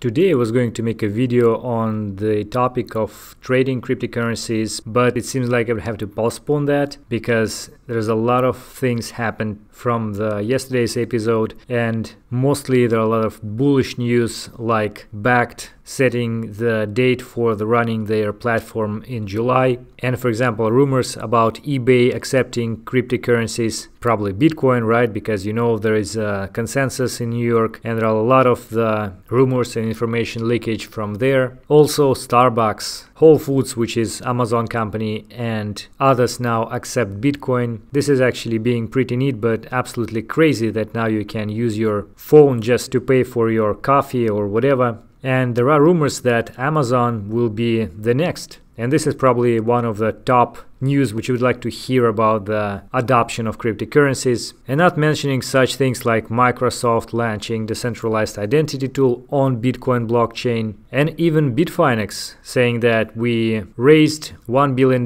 Today I was going to make a video on the topic of trading cryptocurrencies, but it seems like I would have to postpone that because there's a lot of things happened from the yesterday's episode and mostly there are a lot of bullish news like backed setting the date for the running their platform in July and for example rumors about eBay accepting cryptocurrencies probably Bitcoin right because you know there is a consensus in New York and there are a lot of the rumors and information leakage from there. Also, Starbucks, Whole Foods, which is Amazon company, and others now accept Bitcoin. This is actually being pretty neat, but absolutely crazy that now you can use your phone just to pay for your coffee or whatever. And there are rumors that Amazon will be the next and this is probably one of the top news which you would like to hear about the adoption of cryptocurrencies, and not mentioning such things like Microsoft launching decentralized identity tool on Bitcoin blockchain, and even Bitfinex saying that we raised $1 billion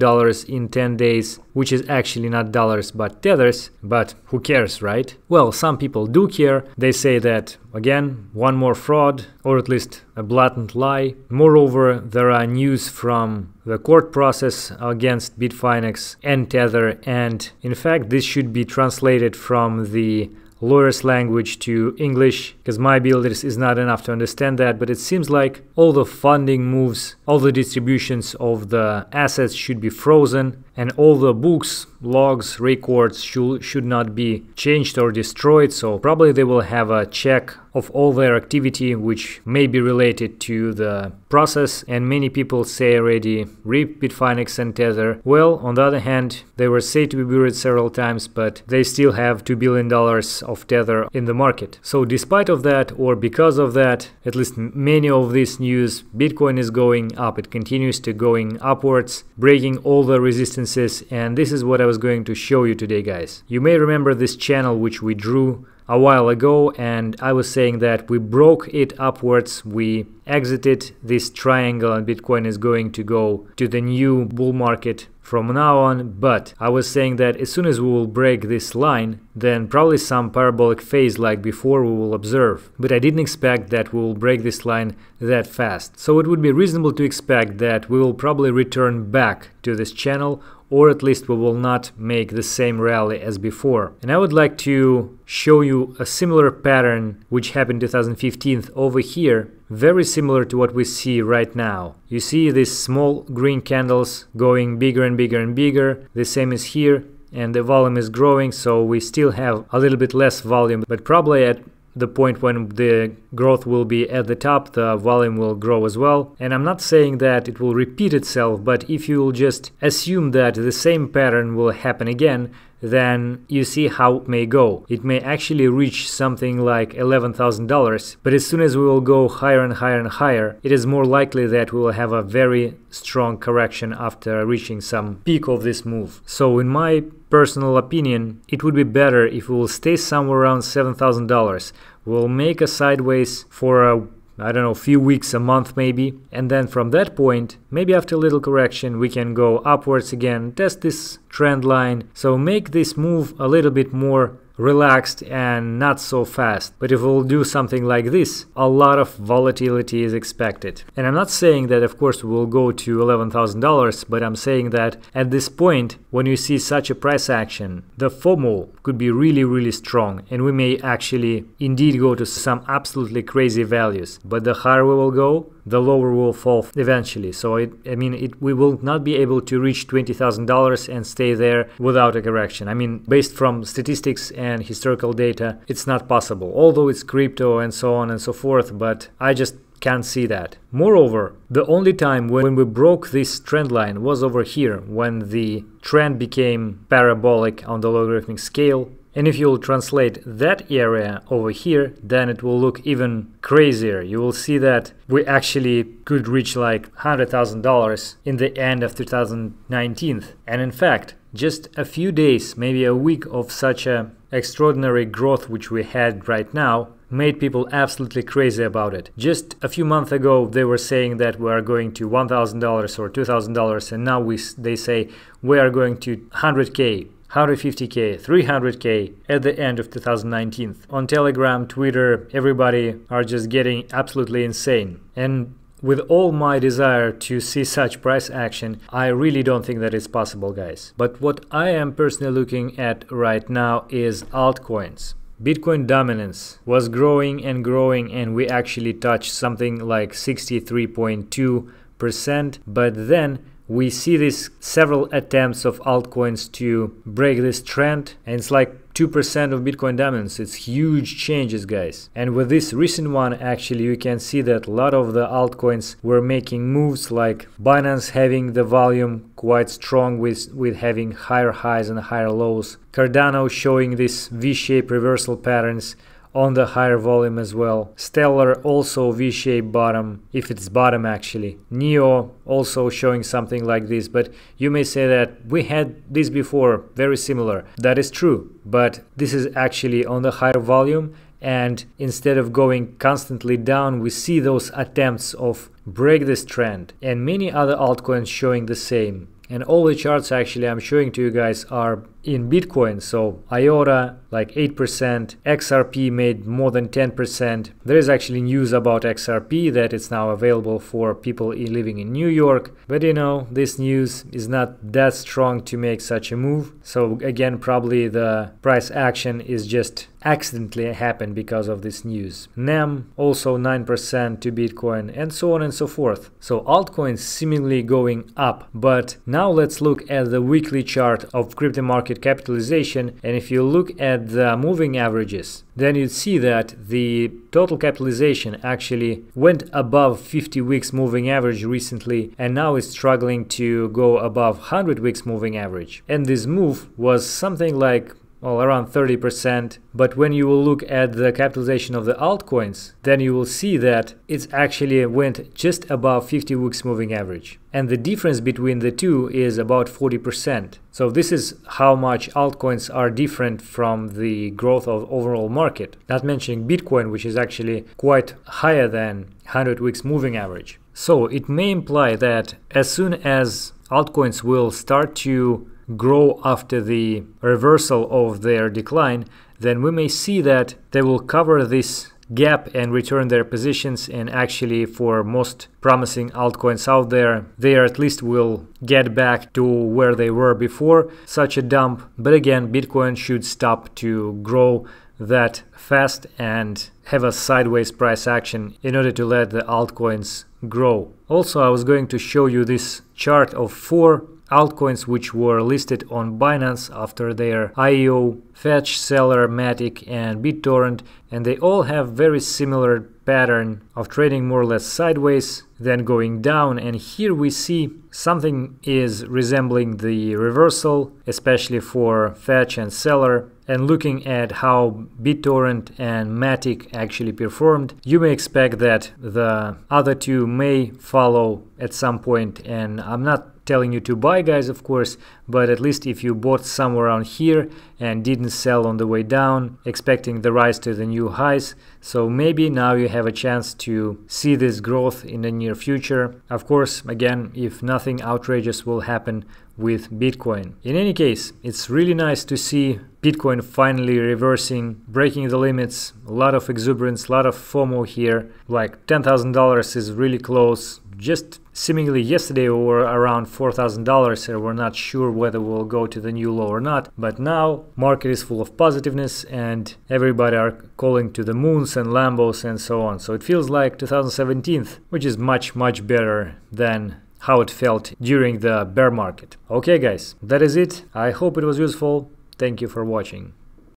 in 10 days, which is actually not dollars but tethers, but who cares, right? Well, some people do care. They say that, again, one more fraud, or at least a blatant lie. Moreover, there are news from the court process against Bitfinex and Tether. And in fact, this should be translated from the lawyer's language to English because my builders is not enough to understand that. But it seems like all the funding moves, all the distributions of the assets should be frozen and all the books, logs, records should, should not be changed or destroyed, so probably they will have a check of all their activity which may be related to the process and many people say already rip Bitfinex and Tether. Well, on the other hand, they were said to be buried several times, but they still have $2 billion of Tether in the market. So despite of that or because of that, at least many of these news, Bitcoin is going up. It continues to going upwards, breaking all the resistance instances and this is what I was going to show you today guys. You may remember this channel which we drew a while ago and I was saying that we broke it upwards, we exited this triangle and Bitcoin is going to go to the new bull market from now on, but I was saying that as soon as we will break this line, then probably some parabolic phase like before we will observe. But I didn't expect that we will break this line that fast. So it would be reasonable to expect that we will probably return back to this channel or at least we will not make the same rally as before. And I would like to show you a similar pattern which happened 2015 over here, very similar to what we see right now. You see these small green candles going bigger and bigger and bigger, the same is here, and the volume is growing so we still have a little bit less volume but probably at the point when the growth will be at the top, the volume will grow as well. And I'm not saying that it will repeat itself, but if you will just assume that the same pattern will happen again, then you see how it may go. It may actually reach something like $11,000, but as soon as we will go higher and higher and higher, it is more likely that we will have a very strong correction after reaching some peak of this move. So in my personal opinion, it would be better if we will stay somewhere around $7,000. We'll make a sideways for a I don't know, few weeks, a month maybe. And then from that point, maybe after a little correction, we can go upwards again, test this trend line. So make this move a little bit more relaxed and not so fast. But if we'll do something like this, a lot of volatility is expected. And I'm not saying that, of course, we'll go to $11,000, but I'm saying that at this point, when you see such a price action, the FOMO could be really, really strong, and we may actually indeed go to some absolutely crazy values. But the higher we will go, the lower will fall eventually. So it, I mean, it, we will not be able to reach $20,000 and stay there without a correction. I mean, based from statistics and historical data, it's not possible. Although it's crypto and so on and so forth, but I just can't see that. Moreover, the only time when we broke this trend line was over here, when the trend became parabolic on the logarithmic scale and if you'll translate that area over here, then it will look even crazier. You will see that we actually could reach like $100,000 in the end of 2019. And in fact, just a few days, maybe a week of such a extraordinary growth which we had right now made people absolutely crazy about it. Just a few months ago, they were saying that we are going to $1,000 or $2,000, and now we, they say we are going to 100K, 150k, 300k at the end of 2019. On Telegram, Twitter, everybody are just getting absolutely insane. And with all my desire to see such price action, I really don't think that it's possible, guys. But what I am personally looking at right now is altcoins. Bitcoin dominance was growing and growing, and we actually touched something like 63.2%, but then we see this several attempts of altcoins to break this trend and it's like 2% of Bitcoin diamonds. It's huge changes, guys. And with this recent one, actually, you can see that a lot of the altcoins were making moves like Binance having the volume quite strong with, with having higher highs and higher lows. Cardano showing this V-shaped reversal patterns on the higher volume as well. Stellar also V-shaped bottom, if it's bottom actually. Neo also showing something like this, but you may say that we had this before, very similar. That is true, but this is actually on the higher volume and instead of going constantly down we see those attempts of break this trend and many other altcoins showing the same and all the charts actually I'm showing to you guys are in Bitcoin. So IOTA like 8%, XRP made more than 10%. There is actually news about XRP that it's now available for people living in New York. But you know, this news is not that strong to make such a move. So again, probably the price action is just accidentally happened because of this news. NEM also 9% to Bitcoin and so on and so forth. So altcoins seemingly going up. But now let's look at the weekly chart of crypto market capitalization and if you look at the moving averages then you'd see that the total capitalization actually went above 50 weeks moving average recently and now is struggling to go above 100 weeks moving average. And this move was something like well, around 30%. But when you will look at the capitalization of the altcoins, then you will see that it's actually went just above 50 weeks moving average. And the difference between the two is about 40%. So this is how much altcoins are different from the growth of overall market. Not mentioning Bitcoin, which is actually quite higher than 100 weeks moving average. So it may imply that as soon as altcoins will start to grow after the reversal of their decline, then we may see that they will cover this gap and return their positions and actually for most promising altcoins out there they at least will get back to where they were before such a dump but again bitcoin should stop to grow that fast and have a sideways price action in order to let the altcoins grow also i was going to show you this chart of four altcoins which were listed on Binance after their IEO, Fetch, Seller, Matic and BitTorrent and they all have very similar pattern of trading more or less sideways then going down and here we see something is resembling the reversal especially for Fetch and Seller and looking at how BitTorrent and Matic actually performed, you may expect that the other two may follow at some point and I'm not telling you to buy guys of course but at least if you bought somewhere around here and didn't sell on the way down expecting the rise to the new highs so maybe now you have a chance to see this growth in the near future of course again if nothing outrageous will happen with Bitcoin. In any case, it's really nice to see Bitcoin finally reversing, breaking the limits, a lot of exuberance, a lot of FOMO here. Like $10,000 is really close. Just seemingly yesterday we were around $4,000 and we're not sure whether we'll go to the new low or not. But now market is full of positiveness and everybody are calling to the moons and Lambos and so on. So it feels like 2017, which is much, much better than how it felt during the bear market. Okay guys, that is it. I hope it was useful. Thank you for watching.